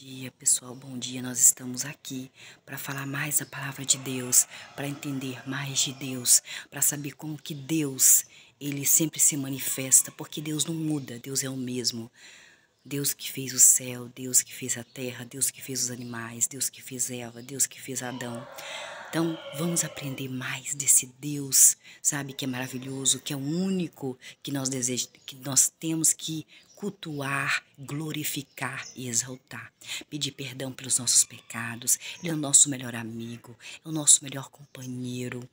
dia, pessoal. Bom dia. Nós estamos aqui para falar mais da palavra de Deus, para entender mais de Deus, para saber como que Deus, ele sempre se manifesta, porque Deus não muda, Deus é o mesmo. Deus que fez o céu, Deus que fez a terra, Deus que fez os animais, Deus que fez Eva, Deus que fez Adão. Então, vamos aprender mais desse Deus, sabe, que é maravilhoso, que é o único que nós desejamos, que nós temos que cultuar, glorificar e exaltar. Pedir perdão pelos nossos pecados. Ele é o nosso melhor amigo, é o nosso melhor companheiro.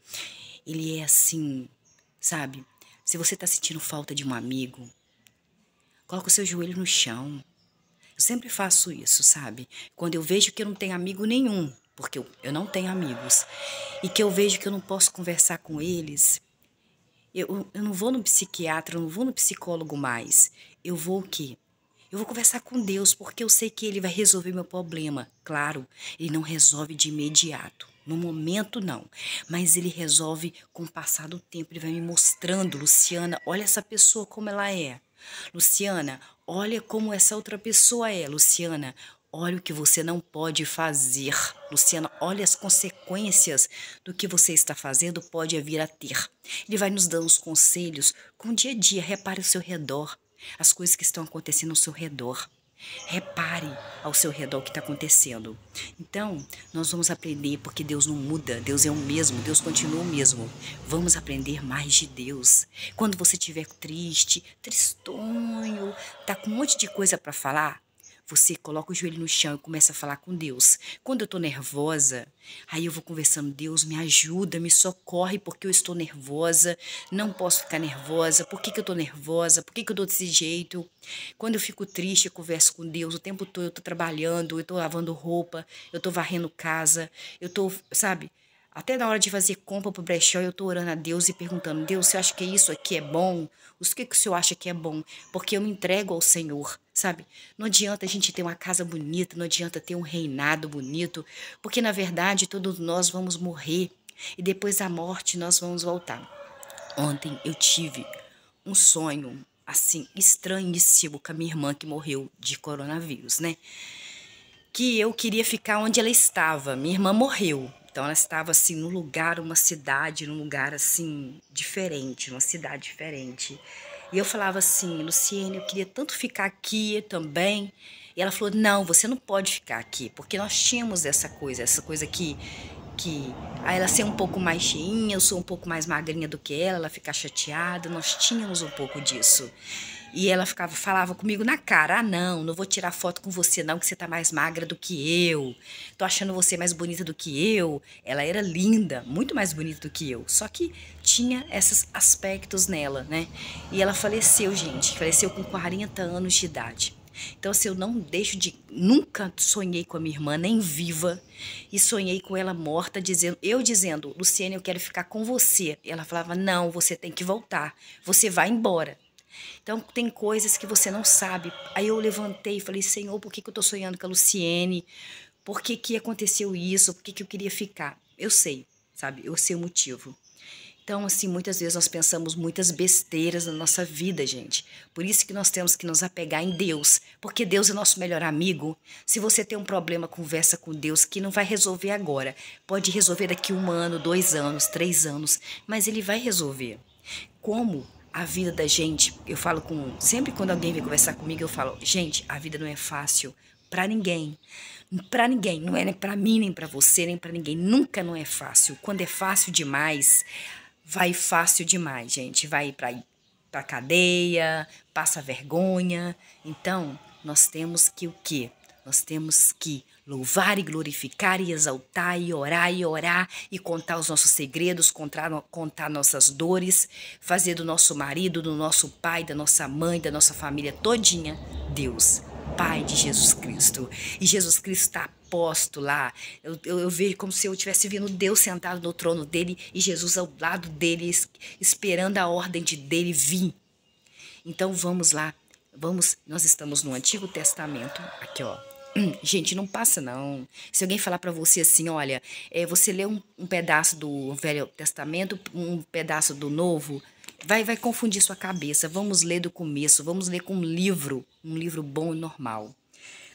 Ele é assim, sabe? Se você está sentindo falta de um amigo, coloca o seu joelho no chão. Eu sempre faço isso, sabe? Quando eu vejo que eu não tenho amigo nenhum, porque eu, eu não tenho amigos, e que eu vejo que eu não posso conversar com eles, eu, eu não vou no psiquiatra, eu não vou no psicólogo mais. Eu vou o quê? Eu vou conversar com Deus porque eu sei que Ele vai resolver meu problema. Claro, Ele não resolve de imediato, no momento não, mas Ele resolve com o passar do tempo. Ele vai me mostrando, Luciana, olha essa pessoa como ela é. Luciana, olha como essa outra pessoa é. Luciana, Olha o que você não pode fazer. Luciana, olha as consequências do que você está fazendo pode vir a ter. Ele vai nos dando os conselhos com o dia a dia. Repare ao seu redor, as coisas que estão acontecendo ao seu redor. Repare ao seu redor o que está acontecendo. Então, nós vamos aprender porque Deus não muda, Deus é o mesmo, Deus continua o mesmo. Vamos aprender mais de Deus. Quando você estiver triste, tristonho, tá com um monte de coisa para falar, você coloca o joelho no chão e começa a falar com Deus. Quando eu tô nervosa, aí eu vou conversando, Deus, me ajuda, me socorre, porque eu estou nervosa, não posso ficar nervosa, por que, que eu tô nervosa, por que, que eu estou desse jeito? Quando eu fico triste, eu converso com Deus, o tempo todo eu tô trabalhando, eu tô lavando roupa, eu tô varrendo casa, eu tô, sabe? Até na hora de fazer compra pro brechó, eu tô orando a Deus e perguntando: Deus, você acha que isso aqui é bom? O que, que o senhor acha que é bom? Porque eu me entrego ao Senhor, sabe? Não adianta a gente ter uma casa bonita, não adianta ter um reinado bonito, porque na verdade todos nós vamos morrer e depois da morte nós vamos voltar. Ontem eu tive um sonho, assim, estranhíssimo com a minha irmã que morreu de coronavírus, né? Que eu queria ficar onde ela estava. Minha irmã morreu. Então ela estava assim num lugar, uma cidade, num lugar assim diferente, numa cidade diferente. E eu falava assim, Luciene, eu queria tanto ficar aqui também. E ela falou: "Não, você não pode ficar aqui, porque nós tínhamos essa coisa, essa coisa que que a ah, ela ser um pouco mais cheinha, eu sou um pouco mais magrinha do que ela, ela ficar chateada, nós tínhamos um pouco disso. E ela ficava, falava comigo na cara: ah, não, não vou tirar foto com você, não, que você tá mais magra do que eu. Tô achando você mais bonita do que eu. Ela era linda, muito mais bonita do que eu. Só que tinha esses aspectos nela, né? E ela faleceu, gente. Faleceu com 40 anos de idade. Então, assim, eu não deixo de. Nunca sonhei com a minha irmã, nem viva. E sonhei com ela morta, dizendo, eu dizendo, Luciene, eu quero ficar com você. E ela falava: Não, você tem que voltar. Você vai embora. Então, tem coisas que você não sabe. Aí eu levantei e falei, Senhor, por que, que eu estou sonhando com a Luciene? Por que, que aconteceu isso? Por que, que eu queria ficar? Eu sei, sabe? Eu sei o motivo. Então, assim, muitas vezes nós pensamos muitas besteiras na nossa vida, gente. Por isso que nós temos que nos apegar em Deus, porque Deus é nosso melhor amigo. Se você tem um problema, conversa com Deus, que não vai resolver agora. Pode resolver daqui um ano, dois anos, três anos, mas Ele vai resolver. Como? a vida da gente, eu falo com, sempre quando alguém vem conversar comigo, eu falo, gente, a vida não é fácil para ninguém. Para ninguém, não é nem para mim, nem para você, nem para ninguém, nunca não é fácil. Quando é fácil demais, vai fácil demais, gente, vai para para cadeia, passa vergonha. Então, nós temos que o quê? Nós temos que louvar e glorificar e exaltar e orar e orar e contar os nossos segredos, contar, contar nossas dores, fazer do nosso marido, do nosso pai, da nossa mãe, da nossa família todinha Deus, Pai de Jesus Cristo. E Jesus Cristo está posto lá. Eu, eu, eu, vejo como se eu estivesse vendo Deus sentado no trono dele e Jesus ao lado dele, esperando a ordem de dele vir. Então vamos lá. Vamos, nós estamos no Antigo Testamento, aqui ó, Gente, não passa não. Se alguém falar para você assim, olha, é, você lê um, um, pedaço do Velho Testamento, um pedaço do Novo, vai, vai confundir sua cabeça. Vamos ler do começo, vamos ler com um livro, um livro bom e normal.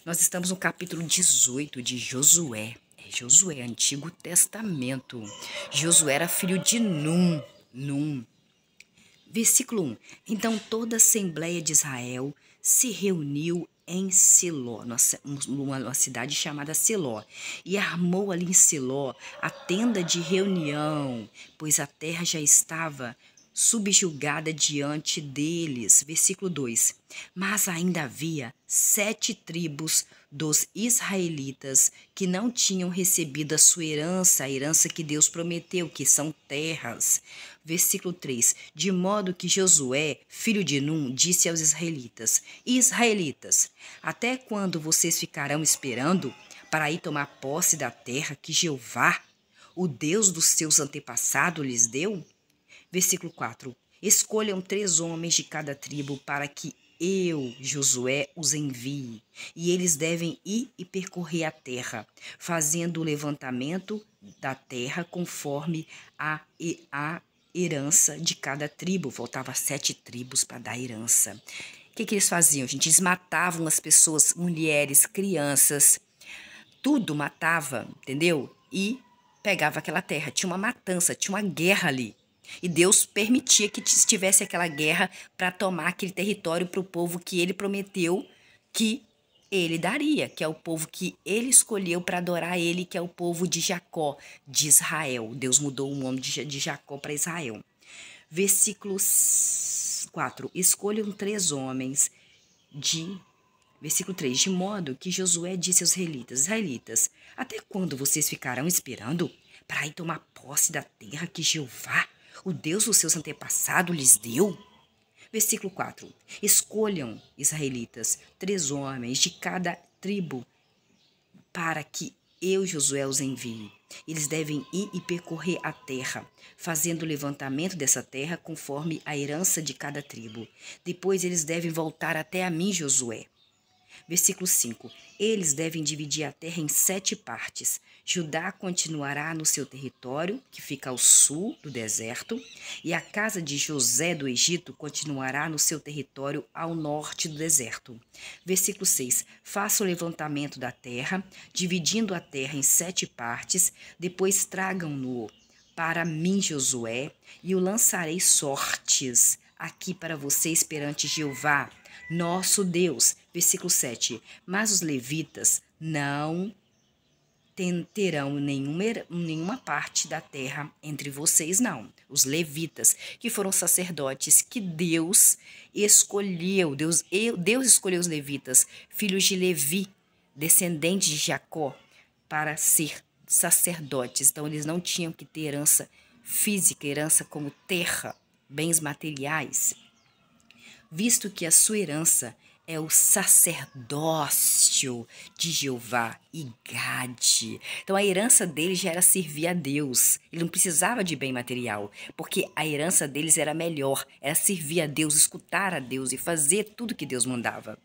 Nós estamos no capítulo 18 de Josué. É Josué, Antigo Testamento. Josué era filho de Num. Num. Versículo 1. Então toda a Assembleia de Israel se reuniu em Siló, uma cidade chamada Siló, e armou ali em Siló a tenda de reunião, pois a terra já estava subjugada diante deles. Versículo 2: Mas ainda havia sete tribos dos israelitas que não tinham recebido a sua herança, a herança que Deus prometeu, que são terras. Versículo 3: De modo que Josué, filho de Num, disse aos israelitas: Israelitas, até quando vocês ficarão esperando para ir tomar posse da terra que Jeová, o Deus dos seus antepassados, lhes deu? Versículo 4: Escolham três homens de cada tribo para que eu, Josué, os envie, e eles devem ir e percorrer a terra, fazendo o levantamento da terra conforme a, a herança de cada tribo. Voltava sete tribos para dar herança. O que, que eles faziam, gente? Eles matavam as pessoas, mulheres, crianças, tudo matava, entendeu? E pegava aquela terra. Tinha uma matança, tinha uma guerra ali. E Deus permitia que estivesse aquela guerra para tomar aquele território para o povo que ele prometeu que ele daria, que é o povo que ele escolheu para adorar ele, que é o povo de Jacó, de Israel. Deus mudou o nome de Jacó para Israel. Versículo 4. Escolham três homens de. Versículo 3. De modo que Josué disse aos israelitas: Israelitas, até quando vocês ficarão esperando para ir tomar posse da terra que Jeová, o Deus dos seus antepassados lhes deu? Versículo 4: Escolham, israelitas, três homens de cada tribo para que eu, Josué, os envie. Eles devem ir e percorrer a terra, fazendo o levantamento dessa terra conforme a herança de cada tribo. Depois eles devem voltar até a mim, Josué. Versículo 5: Eles devem dividir a terra em sete partes. Judá continuará no seu território, que fica ao sul do deserto, e a casa de José do Egito continuará no seu território ao norte do deserto. Versículo 6: Faça o levantamento da terra, dividindo a terra em sete partes, depois tragam-no para mim, Josué, e o lançarei sortes aqui para vocês perante Jeová, nosso Deus, Versículo 7. Mas os levitas não terão nenhuma, nenhuma parte da terra entre vocês, não. Os levitas, que foram sacerdotes que Deus escolheu, Deus, Deus escolheu os levitas, filhos de Levi, descendentes de Jacó, para ser sacerdotes. Então, eles não tinham que ter herança física, herança como terra, bens materiais, visto que a sua herança é o sacerdócio de Jeová e Gade. Então a herança deles já era servir a Deus. Ele não precisava de bem material, porque a herança deles era melhor, era servir a Deus, escutar a Deus e fazer tudo que Deus mandava.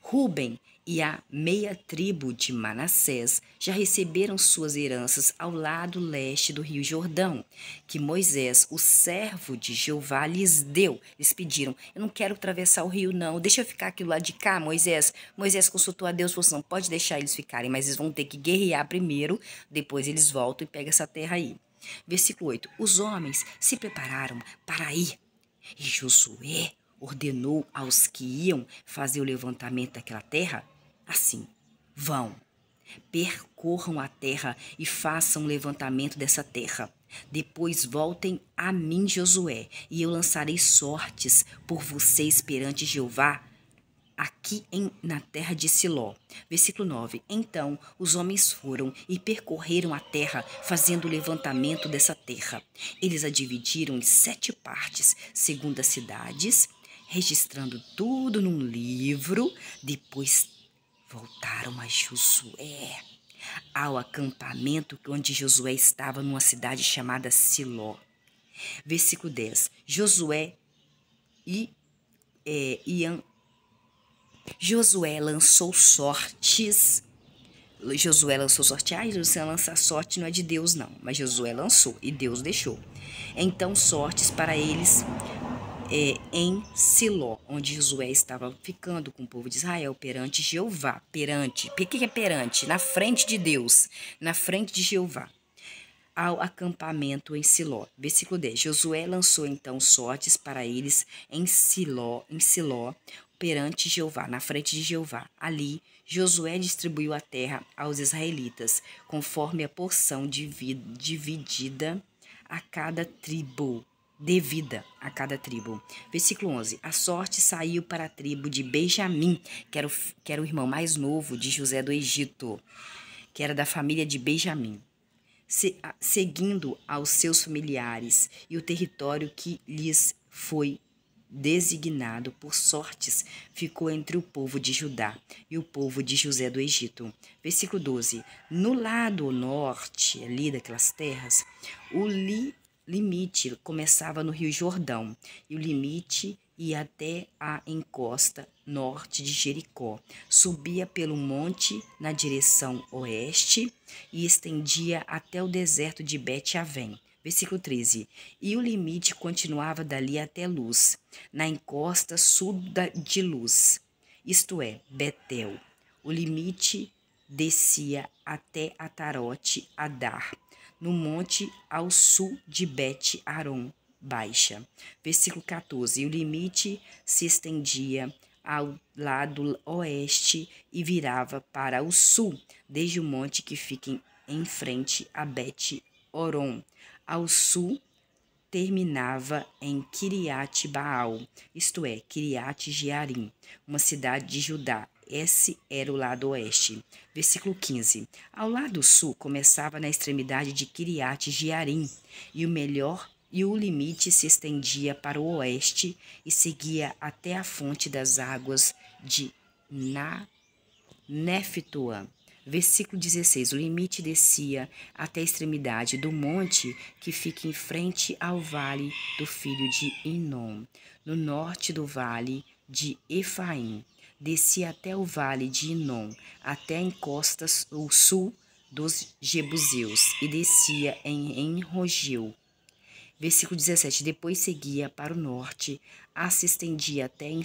Ruben e a meia tribo de Manassés já receberam suas heranças ao lado leste do rio Jordão, que Moisés, o servo de Jeová, lhes deu. Eles pediram: Eu não quero atravessar o rio, não, deixa eu ficar aqui do lado de cá, Moisés. Moisés consultou a Deus e falou: assim, Não pode deixar eles ficarem, mas eles vão ter que guerrear primeiro, depois eles voltam e pegam essa terra aí. Versículo 8: Os homens se prepararam para ir, e Josué ordenou aos que iam fazer o levantamento daquela terra Assim, vão, percorram a terra e façam levantamento dessa terra. Depois voltem a mim, Josué, e eu lançarei sortes por vocês perante Jeová, aqui em, na terra de Siló. Versículo 9. Então os homens foram e percorreram a terra, fazendo o levantamento dessa terra. Eles a dividiram em sete partes, segundo as cidades, registrando tudo num livro. Depois voltaram a Josué, ao acampamento onde Josué estava numa cidade chamada Siló. Versículo 10. Josué e é, Ian. Josué lançou sortes. Josué lançou sorte. Ah, você lançar sorte não é de Deus, não. Mas Josué lançou e Deus deixou. Então, sortes para eles é, em Siló, onde Josué estava ficando com o povo de Israel perante Jeová, perante, o que é perante? Na frente de Deus, na frente de Jeová, ao acampamento em Siló. Versículo 10, Josué lançou então sortes para eles em Siló, em Siló, perante Jeová, na frente de Jeová. Ali, Josué distribuiu a terra aos israelitas, conforme a porção dividida a cada tribo dê vida a cada tribo. Versículo 11. A sorte saiu para a tribo de Benjamim, que era o, que era o irmão mais novo de José do Egito, que era da família de Benjamim, se, a, seguindo aos seus familiares e o território que lhes foi designado por sortes, ficou entre o povo de Judá e o povo de José do Egito. Versículo 12. No lado norte, ali daquelas terras, o li limite começava no Rio Jordão e o limite ia até a encosta norte de Jericó. Subia pelo monte na direção oeste e estendia até o deserto de Bet-Avém. Versículo 13. E o limite continuava dali até Luz, na encosta sul de Luz, isto é, Betel. O limite descia até Atarote, Adar no monte ao sul de Bet Aron Baixa. Versículo 14. E o limite se estendia ao lado oeste e virava para o sul, desde o monte que fica em frente a Bet Oron. Ao sul terminava em Kiriat Baal, isto é, Kiriat Jearim, uma cidade de Judá, esse era o lado oeste. Versículo 15. Ao lado sul começava na extremidade de Kiriat Jearim, e o melhor e o limite se estendia para o oeste e seguia até a fonte das águas de Na Neftua. Versículo 16. O limite descia até a extremidade do monte que fica em frente ao vale do filho de Inom, no norte do vale de Efaim descia até o vale de Inom, até a encosta ao sul dos Jebuseus, e descia em Enrogeu. Versículo 17. Depois seguia para o norte, a se estendia até em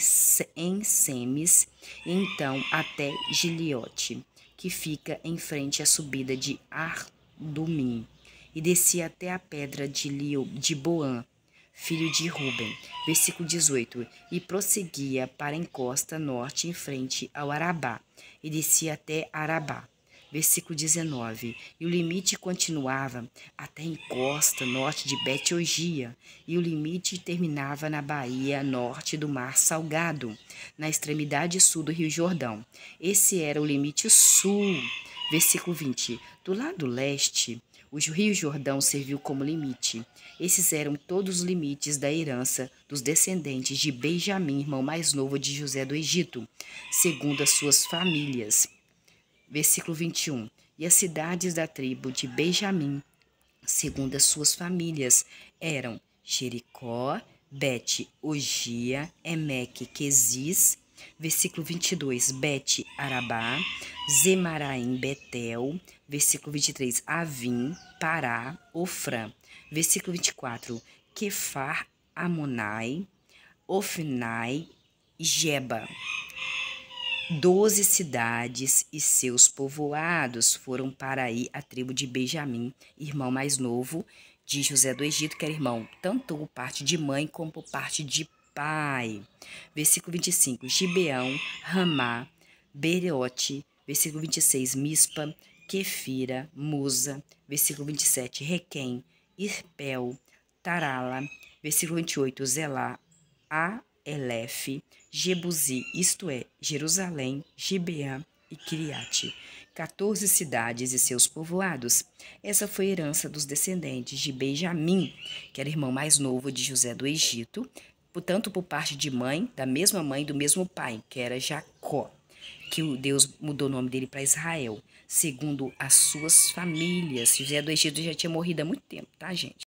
Semes, e então até Giliote, que fica em frente à subida de Ardumim, e descia até a pedra de, Lio, de Boan, filho de Ruben. Versículo 18. E prosseguia para a encosta norte em frente ao Arabá, e descia até Arabá. Versículo 19. E o limite continuava até a encosta norte de Betiogia, e o limite terminava na baía norte do Mar Salgado, na extremidade sul do Rio Jordão. Esse era o limite sul. Versículo 20. Do lado leste o Rio Jordão serviu como limite. Esses eram todos os limites da herança dos descendentes de Benjamim, irmão mais novo de José do Egito, segundo as suas famílias. Versículo 21. E as cidades da tribo de Benjamim, segundo as suas famílias, eram Jericó, Bet, Ogia, Emek, Quesis, Versículo 22, Bet Arabá, Zemaraim Betel. Versículo 23, Avim, Pará, Ofrã. Versículo 24, Kefar Amonai, Ofnai, Jeba. Doze cidades e seus povoados foram para aí a tribo de Benjamim, irmão mais novo de José do Egito, que era irmão tanto por parte de mãe como por parte de Pai. Versículo 25, Gibeão, Ramá, Bereote, versículo 26, Mispa, Kefira, Musa, versículo 27, Requém, Irpel, Tarala, versículo 28, Zelá, Aelef, Jebuzi, isto é, Jerusalém, Gibeã e Criate. 14 cidades e seus povoados. Essa foi a herança dos descendentes de Benjamim, que era irmão mais novo de José do Egito, tanto por parte de mãe, da mesma mãe, do mesmo pai, que era Jacó, que o Deus mudou o nome dele para Israel, segundo as suas famílias. José do Egito já tinha morrido há muito tempo, tá, gente?